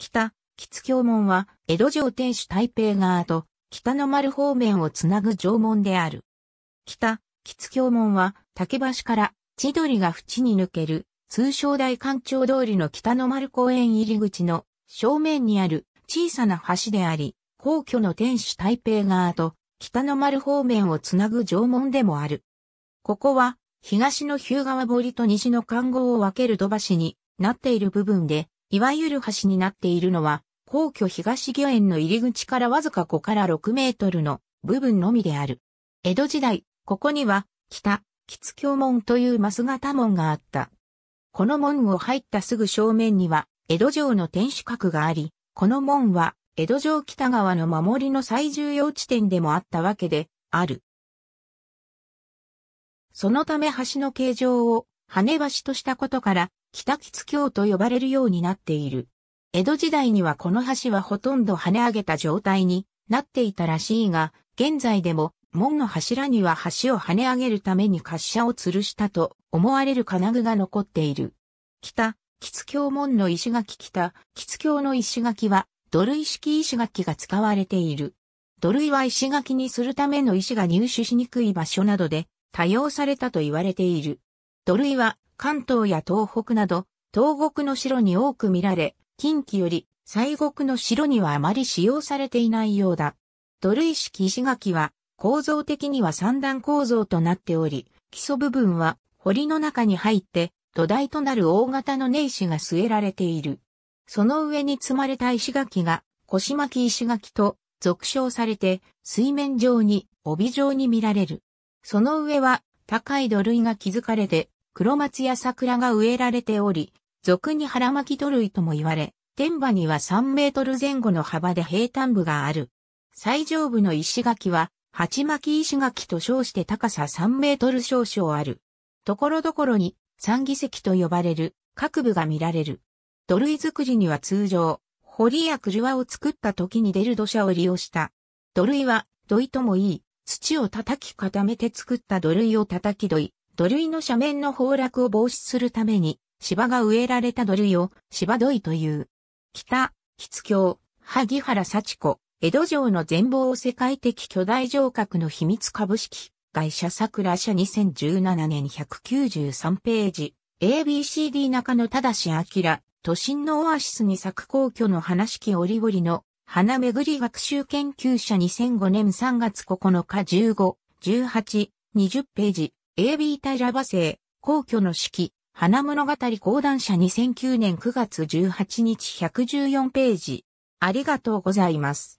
北、吉京門は、江戸城天守台北側と、北の丸方面をつなぐ城門である。北、吉京門は、竹橋から、千鳥が淵に抜ける、通称大官庁通りの北の丸公園入り口の、正面にある、小さな橋であり、皇居の天守台北側と、北の丸方面をつなぐ城門でもある。ここは、東の日向川堀と西の関号を分ける土橋になっている部分で、いわゆる橋になっているのは、皇居東御苑の入り口からわずか5から6メートルの部分のみである。江戸時代、ここには、北、吉京門というマス型門があった。この門を入ったすぐ正面には、江戸城の天守閣があり、この門は、江戸城北側の守りの最重要地点でもあったわけで、ある。そのため橋の形状を、跳ね橋としたことから、北吉橋と呼ばれるようになっている。江戸時代にはこの橋はほとんど跳ね上げた状態になっていたらしいが、現在でも門の柱には橋を跳ね上げるために滑車を吊るしたと思われる金具が残っている。北、吉橋門の石垣北、吉橋の石垣は土塁式石垣が使われている。土塁は石垣にするための石が入手しにくい場所などで多用されたと言われている。土塁は関東や東北など、東国の城に多く見られ、近畿より西国の城にはあまり使用されていないようだ。土塁式石垣は構造的には三段構造となっており、基礎部分は堀の中に入って土台となる大型の根石が据えられている。その上に積まれた石垣が腰巻石垣と俗称されて水面上に帯状に見られる。その上は高い土塁が築かれて黒松や桜が植えられており、俗に腹巻き土類とも言われ、天馬には3メートル前後の幅で平坦部がある。最上部の石垣は、鉢巻石垣と称して高さ3メートル少々ある。ところどころに、三議石と呼ばれる、各部が見られる。土塁作りには通常、堀や車を作った時に出る土砂を利用した。土塁は、土井ともいい、土を叩き固めて作った土塁を叩き土井、土塁の斜面の崩落を防止するために、芝が植えられた土塁を芝土井という。北、筆橋、萩原幸子、江戸城の全貌を世界的巨大城郭の秘密株式会社桜社2017年193ページ ABCD 中野正明都心のオアシスに咲く皇居の花式折々の花巡り学習研究者2005年3月9日15、18、20ページ AB タイラバ星皇居の式、花物語講談社2009年9月18日114ページ。ありがとうございます。